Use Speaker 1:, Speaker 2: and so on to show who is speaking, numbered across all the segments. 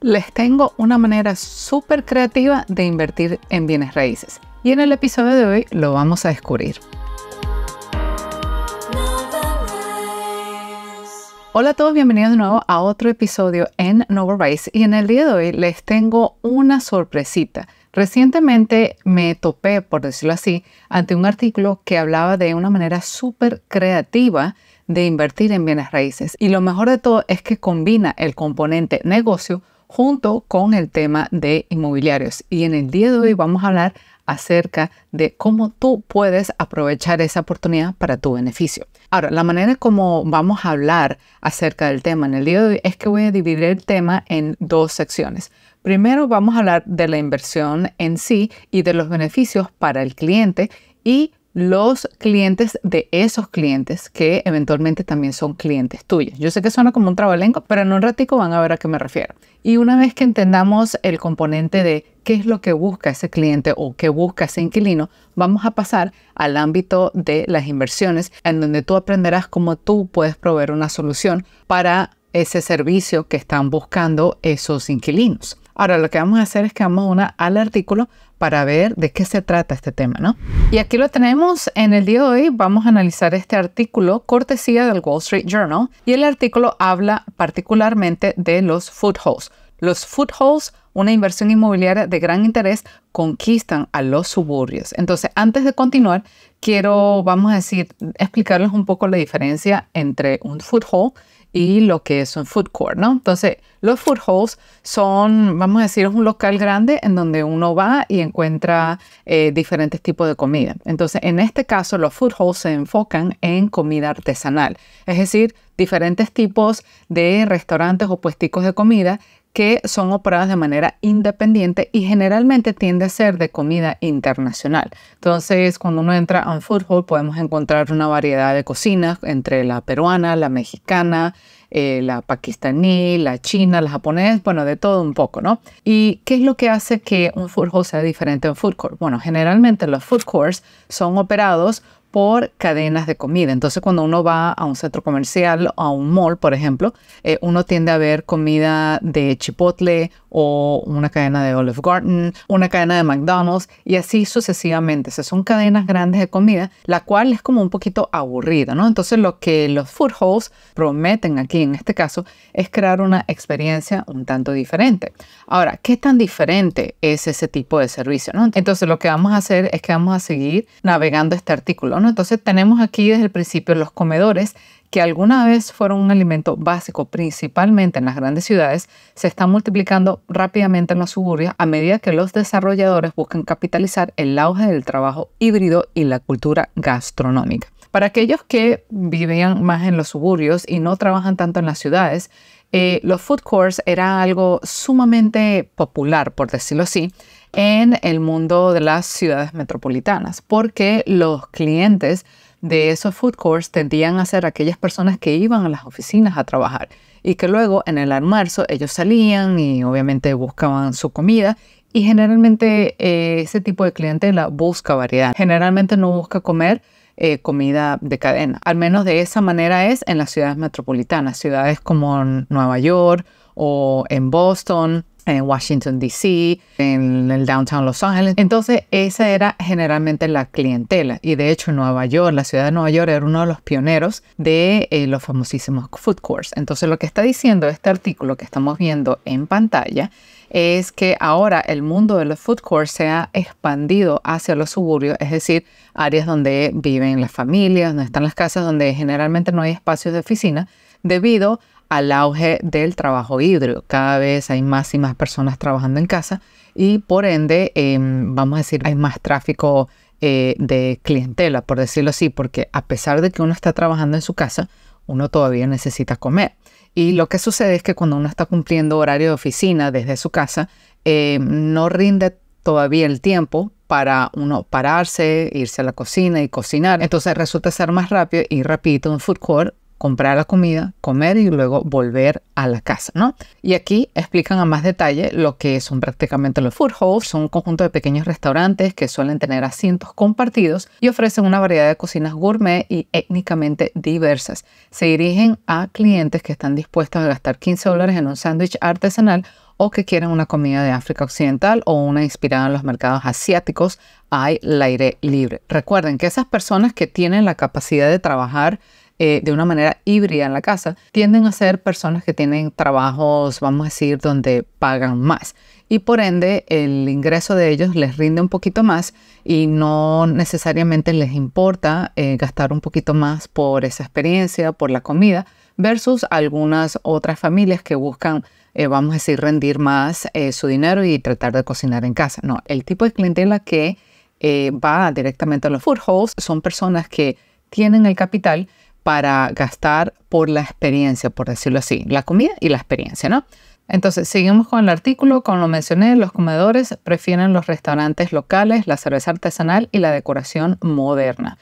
Speaker 1: Les tengo una manera súper creativa de invertir en bienes raíces y en el episodio de hoy lo vamos a descubrir. Hola a todos, bienvenidos de nuevo a otro episodio en Rice y en el día de hoy les tengo una sorpresita. Recientemente me topé, por decirlo así, ante un artículo que hablaba de una manera súper creativa de invertir en bienes raíces y lo mejor de todo es que combina el componente negocio junto con el tema de inmobiliarios. Y en el día de hoy vamos a hablar acerca de cómo tú puedes aprovechar esa oportunidad para tu beneficio. Ahora, la manera como vamos a hablar acerca del tema en el día de hoy es que voy a dividir el tema en dos secciones. Primero vamos a hablar de la inversión en sí y de los beneficios para el cliente y los clientes de esos clientes que eventualmente también son clientes tuyos. Yo sé que suena como un trabalenco, pero en un ratico van a ver a qué me refiero. Y una vez que entendamos el componente de qué es lo que busca ese cliente o qué busca ese inquilino, vamos a pasar al ámbito de las inversiones, en donde tú aprenderás cómo tú puedes proveer una solución para ese servicio que están buscando esos inquilinos. Ahora lo que vamos a hacer es que vamos a una al artículo para ver de qué se trata este tema, ¿no? Y aquí lo tenemos en el día de hoy. Vamos a analizar este artículo cortesía del Wall Street Journal y el artículo habla particularmente de los footholds. Los footholds, una inversión inmobiliaria de gran interés, conquistan a los suburbios. Entonces, antes de continuar, quiero, vamos a decir, explicarles un poco la diferencia entre un foothold y lo que es un food court, ¿no? Entonces, los food halls son, vamos a decir, un local grande en donde uno va y encuentra eh, diferentes tipos de comida. Entonces, en este caso, los food halls se enfocan en comida artesanal, es decir, diferentes tipos de restaurantes o puesticos de comida que son operadas de manera independiente y generalmente tiende a ser de comida internacional. Entonces, cuando uno entra a un food hall, podemos encontrar una variedad de cocinas entre la peruana, la mexicana, eh, la pakistaní, la china, la japonés, bueno, de todo un poco, ¿no? ¿Y qué es lo que hace que un food hall sea diferente a un food court? Bueno, generalmente los food courts son operados por cadenas de comida. Entonces, cuando uno va a un centro comercial, a un mall, por ejemplo, eh, uno tiende a ver comida de Chipotle o una cadena de Olive Garden, una cadena de McDonald's y así sucesivamente. O sea, son cadenas grandes de comida, la cual es como un poquito aburrida, ¿no? Entonces, lo que los food halls prometen aquí en este caso es crear una experiencia un tanto diferente. Ahora, ¿qué tan diferente es ese tipo de servicio? ¿no? Entonces, lo que vamos a hacer es que vamos a seguir navegando este artículo entonces tenemos aquí desde el principio los comedores que alguna vez fueron un alimento básico, principalmente en las grandes ciudades, se están multiplicando rápidamente en los suburbios a medida que los desarrolladores buscan capitalizar el auge del trabajo híbrido y la cultura gastronómica. Para aquellos que vivían más en los suburbios y no trabajan tanto en las ciudades, eh, los food courts era algo sumamente popular, por decirlo así, en el mundo de las ciudades metropolitanas, porque los clientes de esos food courts tendían a ser aquellas personas que iban a las oficinas a trabajar y que luego en el almuerzo ellos salían y obviamente buscaban su comida y generalmente eh, ese tipo de clientela busca variedad, generalmente no busca comer eh, comida de cadena, al menos de esa manera es en las ciudades metropolitanas, ciudades como Nueva York o en Boston en Washington, D.C., en el downtown Los Ángeles. Entonces, esa era generalmente la clientela. Y de hecho, Nueva York, la ciudad de Nueva York, era uno de los pioneros de eh, los famosísimos food courts. Entonces, lo que está diciendo este artículo que estamos viendo en pantalla es que ahora el mundo de los food courts se ha expandido hacia los suburbios, es decir, áreas donde viven las familias, donde están las casas, donde generalmente no hay espacios de oficina, debido a al auge del trabajo híbrido. Cada vez hay más y más personas trabajando en casa y por ende, em, vamos a decir, hay más tráfico eh, de clientela, por decirlo así, porque a pesar de que uno está trabajando en su casa, uno todavía necesita comer. Y lo que sucede es que cuando uno está cumpliendo horario de oficina desde su casa, em, no rinde todavía el tiempo para uno pararse, irse a la cocina y cocinar. Entonces resulta ser más rápido y repito, un food court comprar la comida, comer y luego volver a la casa, ¿no? Y aquí explican a más detalle lo que son prácticamente los food halls, son un conjunto de pequeños restaurantes que suelen tener asientos compartidos y ofrecen una variedad de cocinas gourmet y étnicamente diversas. Se dirigen a clientes que están dispuestos a gastar 15 dólares en un sándwich artesanal o que quieren una comida de África Occidental o una inspirada en los mercados asiáticos el aire libre. Recuerden que esas personas que tienen la capacidad de trabajar eh, de una manera híbrida en la casa, tienden a ser personas que tienen trabajos, vamos a decir, donde pagan más. Y por ende, el ingreso de ellos les rinde un poquito más y no necesariamente les importa eh, gastar un poquito más por esa experiencia, por la comida, versus algunas otras familias que buscan eh, vamos a decir, rendir más su dinero y tratar de cocinar en casa. No, el tipo de clientela que va directamente a los food halls son personas que tienen el capital, para gastar por la experiencia, por decirlo así, la comida y la experiencia, ¿no? Entonces, seguimos con el artículo, como lo mencioné, los comedores prefieren los restaurantes locales, la cerveza artesanal y la decoración moderna.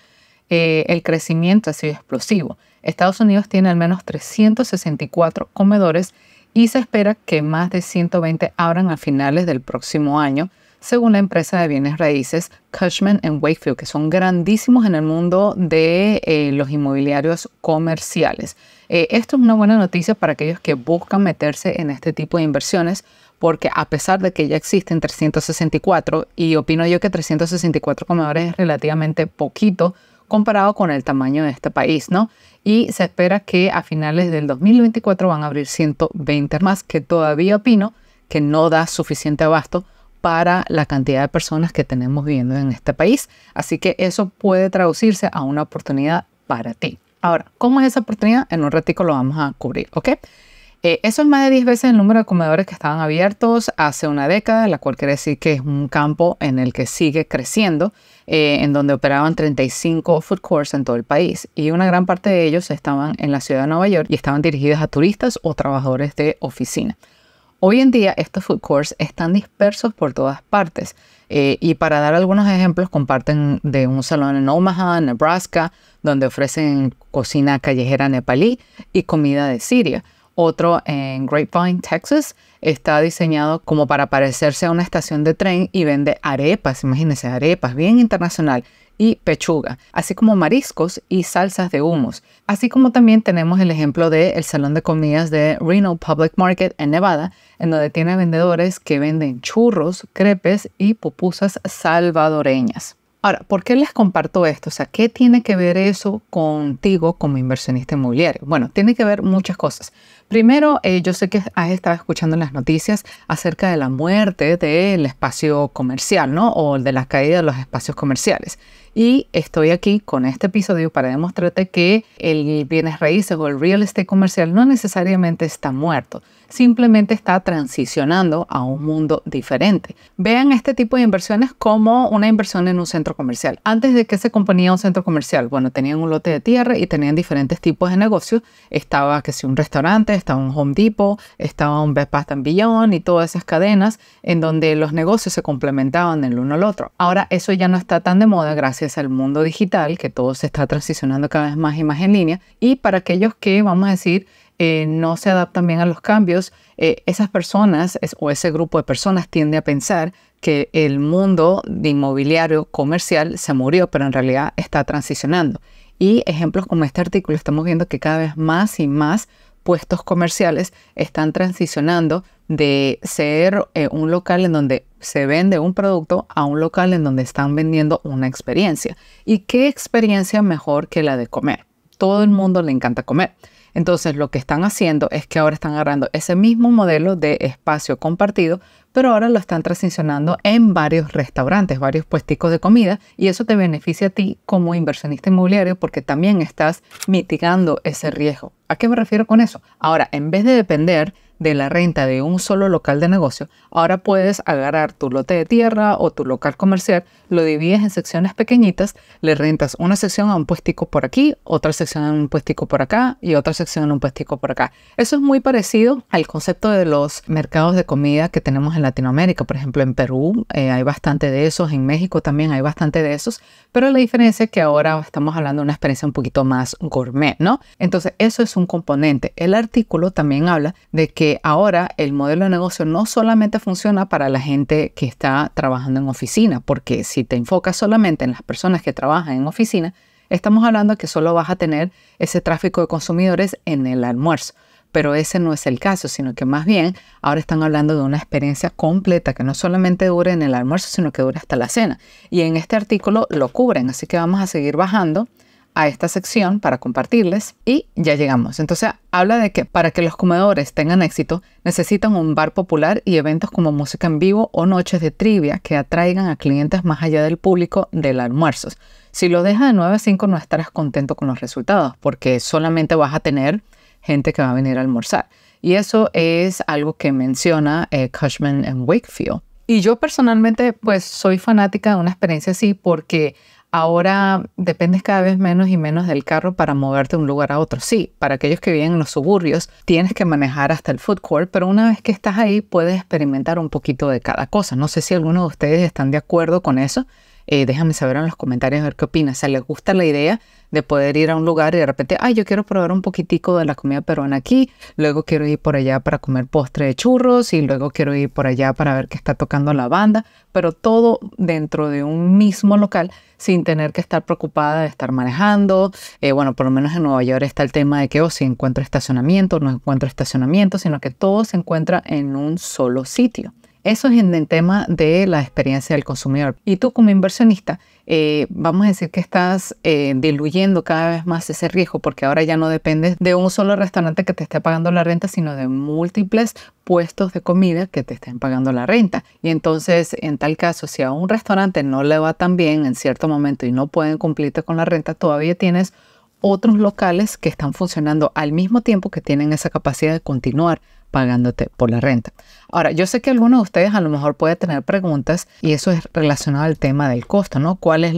Speaker 1: Eh, el crecimiento ha sido explosivo. Estados Unidos tiene al menos 364 comedores y se espera que más de 120 abran a finales del próximo año, según la empresa de bienes raíces Cushman Wakefield, que son grandísimos en el mundo de eh, los inmobiliarios comerciales. Eh, esto es una buena noticia para aquellos que buscan meterse en este tipo de inversiones, porque a pesar de que ya existen 364, y opino yo que 364 comedores es relativamente poquito comparado con el tamaño de este país, ¿no? Y se espera que a finales del 2024 van a abrir 120 más, que todavía opino que no da suficiente abasto para la cantidad de personas que tenemos viviendo en este país. Así que eso puede traducirse a una oportunidad para ti. Ahora, ¿cómo es esa oportunidad? En un ratito lo vamos a cubrir, ¿ok? Eh, eso es más de 10 veces el número de comedores que estaban abiertos hace una década, la cual quiere decir que es un campo en el que sigue creciendo, eh, en donde operaban 35 food courts en todo el país. Y una gran parte de ellos estaban en la ciudad de Nueva York y estaban dirigidos a turistas o trabajadores de oficina. Hoy en día estos food courts están dispersos por todas partes eh, y para dar algunos ejemplos comparten de un salón en Omaha, Nebraska, donde ofrecen cocina callejera nepalí y comida de Siria. Otro en Grapevine, Texas, está diseñado como para parecerse a una estación de tren y vende arepas, imagínense, arepas, bien internacional y pechuga, así como mariscos y salsas de humos, Así como también tenemos el ejemplo del el salón de comidas de Reno Public Market en Nevada, en donde tiene vendedores que venden churros, crepes y pupusas salvadoreñas. Ahora, ¿por qué les comparto esto? O sea, ¿qué tiene que ver eso contigo como inversionista inmobiliario? Bueno, tiene que ver muchas cosas. Primero, eh, yo sé que has estado escuchando las noticias acerca de la muerte del espacio comercial, ¿no? O de la caída de los espacios comerciales. Y estoy aquí con este episodio para demostrarte que el bienes raíces o el real estate comercial no necesariamente está muerto, simplemente está transicionando a un mundo diferente. Vean este tipo de inversiones como una inversión en un centro comercial. Antes de que se componía un centro comercial, bueno, tenían un lote de tierra y tenían diferentes tipos de negocios. Estaba que si un restaurante, estaba un Home Depot, estaba un Best en Beyond y todas esas cadenas en donde los negocios se complementaban el uno al otro. Ahora eso ya no está tan de moda gracias al mundo digital, que todo se está transicionando cada vez más y más en línea, y para aquellos que, vamos a decir, eh, no se adaptan bien a los cambios, eh, esas personas o ese grupo de personas tiende a pensar que el mundo de inmobiliario comercial se murió, pero en realidad está transicionando. Y ejemplos como este artículo estamos viendo que cada vez más y más puestos comerciales están transicionando de ser eh, un local en donde se vende un producto a un local en donde están vendiendo una experiencia. ¿Y qué experiencia mejor que la de comer? Todo el mundo le encanta comer. Entonces lo que están haciendo es que ahora están agarrando ese mismo modelo de espacio compartido, pero ahora lo están transicionando en varios restaurantes, varios puesticos de comida, y eso te beneficia a ti como inversionista inmobiliario porque también estás mitigando ese riesgo. ¿A qué me refiero con eso? Ahora, en vez de depender de la renta de un solo local de negocio, ahora puedes agarrar tu lote de tierra o tu local comercial, lo divides en secciones pequeñitas, le rentas una sección a un puestico por aquí, otra sección a un puestico por acá y otra sección a un puestico por acá. Eso es muy parecido al concepto de los mercados de comida que tenemos en Latinoamérica. Por ejemplo, en Perú eh, hay bastante de esos, en México también hay bastante de esos, pero la diferencia es que ahora estamos hablando de una experiencia un poquito más gourmet, ¿no? Entonces, eso es un componente. El artículo también habla de que ahora el modelo de negocio no solamente funciona para la gente que está trabajando en oficina, porque si te enfocas solamente en las personas que trabajan en oficina, estamos hablando que solo vas a tener ese tráfico de consumidores en el almuerzo. Pero ese no es el caso, sino que más bien ahora están hablando de una experiencia completa que no solamente dure en el almuerzo, sino que dure hasta la cena. Y en este artículo lo cubren, así que vamos a seguir bajando a esta sección para compartirles y ya llegamos. Entonces habla de que para que los comedores tengan éxito necesitan un bar popular y eventos como música en vivo o noches de trivia que atraigan a clientes más allá del público del almuerzo. Si lo dejas de 9 a 5 no estarás contento con los resultados porque solamente vas a tener gente que va a venir a almorzar. Y eso es algo que menciona eh, Cushman en Wakefield. Y yo personalmente pues soy fanática de una experiencia así porque Ahora dependes cada vez menos y menos del carro para moverte de un lugar a otro. Sí, para aquellos que viven en los suburbios tienes que manejar hasta el food court, pero una vez que estás ahí puedes experimentar un poquito de cada cosa. No sé si alguno de ustedes están de acuerdo con eso, eh, déjame saber en los comentarios a ver qué opinas. O les gusta la idea de poder ir a un lugar y de repente, ay, yo quiero probar un poquitico de la comida peruana aquí, luego quiero ir por allá para comer postre de churros y luego quiero ir por allá para ver qué está tocando la banda, pero todo dentro de un mismo local sin tener que estar preocupada de estar manejando. Eh, bueno, por lo menos en Nueva York está el tema de que, o oh, si encuentro estacionamiento, no encuentro estacionamiento, sino que todo se encuentra en un solo sitio. Eso es en el tema de la experiencia del consumidor. Y tú como inversionista, eh, vamos a decir que estás eh, diluyendo cada vez más ese riesgo porque ahora ya no dependes de un solo restaurante que te esté pagando la renta, sino de múltiples puestos de comida que te estén pagando la renta. Y entonces, en tal caso, si a un restaurante no le va tan bien en cierto momento y no pueden cumplirte con la renta, todavía tienes otros locales que están funcionando al mismo tiempo que tienen esa capacidad de continuar pagándote por la renta. Ahora, yo sé que algunos de ustedes a lo mejor pueden tener preguntas y eso es relacionado al tema del costo, ¿no? ¿Cuál es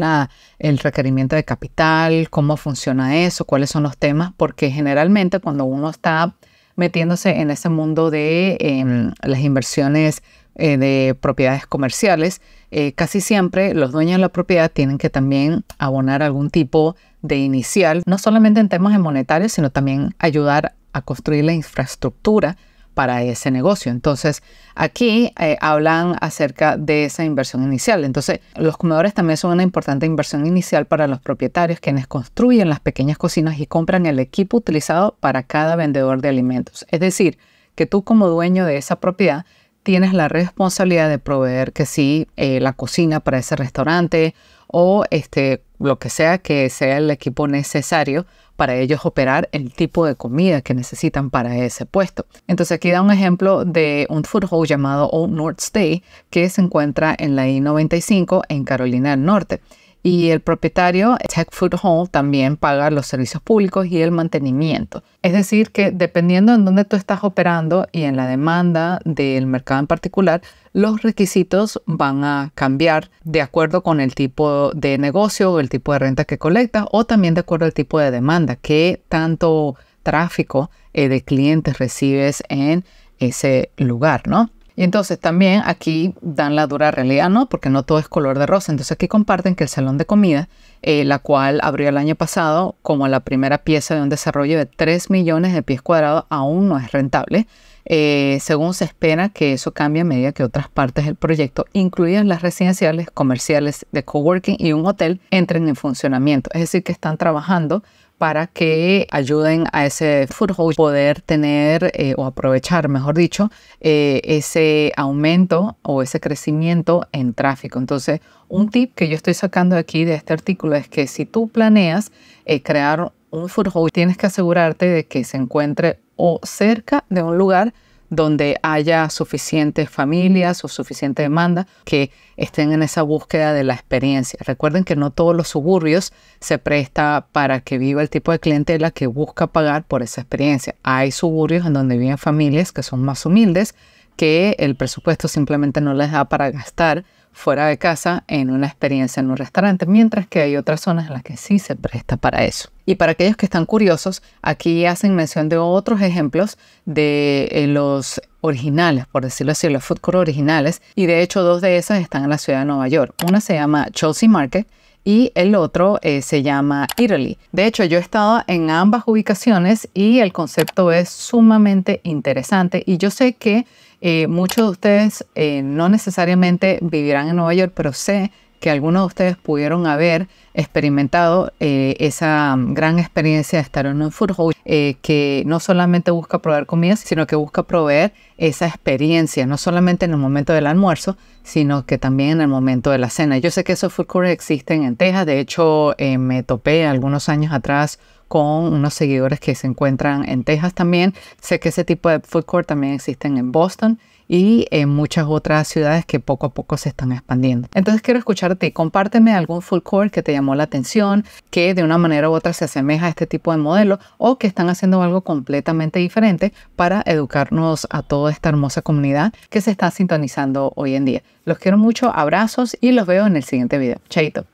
Speaker 1: el requerimiento de capital? ¿Cómo funciona eso? ¿Cuáles son los temas? Porque generalmente cuando uno está metiéndose en ese mundo de em, las inversiones eh, de propiedades comerciales, eh, casi siempre los dueños de la propiedad tienen que también abonar algún tipo de de inicial, no solamente en temas monetarios, sino también ayudar a construir la infraestructura para ese negocio. Entonces, aquí eh, hablan acerca de esa inversión inicial. Entonces, los comedores también son una importante inversión inicial para los propietarios, quienes construyen las pequeñas cocinas y compran el equipo utilizado para cada vendedor de alimentos. Es decir, que tú como dueño de esa propiedad tienes la responsabilidad de proveer que sí eh, la cocina para ese restaurante o este lo que sea que sea el equipo necesario para ellos operar el tipo de comida que necesitan para ese puesto. Entonces aquí da un ejemplo de un food hall llamado Old North Stay que se encuentra en la I-95 en Carolina del Norte y el propietario, Tech Food Hall, también paga los servicios públicos y el mantenimiento. Es decir, que dependiendo en dónde tú estás operando y en la demanda del mercado en particular, los requisitos van a cambiar de acuerdo con el tipo de negocio o el tipo de renta que colectas o también de acuerdo al tipo de demanda, qué tanto tráfico eh, de clientes recibes en ese lugar, ¿no? Y entonces también aquí dan la dura realidad, ¿no? Porque no todo es color de rosa. Entonces aquí comparten que el Salón de Comida, eh, la cual abrió el año pasado como la primera pieza de un desarrollo de 3 millones de pies cuadrados, aún no es rentable. Eh, según se espera que eso cambie a medida que otras partes del proyecto, incluidas las residenciales, comerciales, de coworking y un hotel, entren en funcionamiento. Es decir, que están trabajando para que ayuden a ese foothold poder tener eh, o aprovechar, mejor dicho, eh, ese aumento o ese crecimiento en tráfico. Entonces, un tip que yo estoy sacando aquí de este artículo es que si tú planeas eh, crear un foothold, tienes que asegurarte de que se encuentre o cerca de un lugar donde haya suficientes familias o suficiente demanda que estén en esa búsqueda de la experiencia. Recuerden que no todos los suburbios se presta para que viva el tipo de clientela que busca pagar por esa experiencia. Hay suburbios en donde viven familias que son más humildes, que el presupuesto simplemente no les da para gastar fuera de casa en una experiencia en un restaurante, mientras que hay otras zonas en las que sí se presta para eso. Y para aquellos que están curiosos, aquí hacen mención de otros ejemplos de eh, los originales, por decirlo así, los food court originales, y de hecho dos de esas están en la ciudad de Nueva York. Una se llama Chelsea Market y el otro eh, se llama Italy. De hecho, yo he estado en ambas ubicaciones y el concepto es sumamente interesante y yo sé que eh, muchos de ustedes eh, no necesariamente vivirán en Nueva York, pero sé que algunos de ustedes pudieron haber experimentado eh, esa gran experiencia de estar en un food hall, que no solamente busca probar comidas sino que busca proveer esa experiencia, no solamente en el momento del almuerzo, sino que también en el momento de la cena. Yo sé que esos food courts existen en Texas, de hecho me topé algunos años atrás con unos seguidores que se encuentran en Texas también. Sé que ese tipo de food court también existen en Boston y en muchas otras ciudades que poco a poco se están expandiendo. Entonces quiero escucharte, compárteme algún food court que te llamó la atención, que de una manera u otra se asemeja a este tipo de modelo o que están haciendo algo completamente diferente para educarnos a toda esta hermosa comunidad que se está sintonizando hoy en día. Los quiero mucho, abrazos y los veo en el siguiente video. Chaito.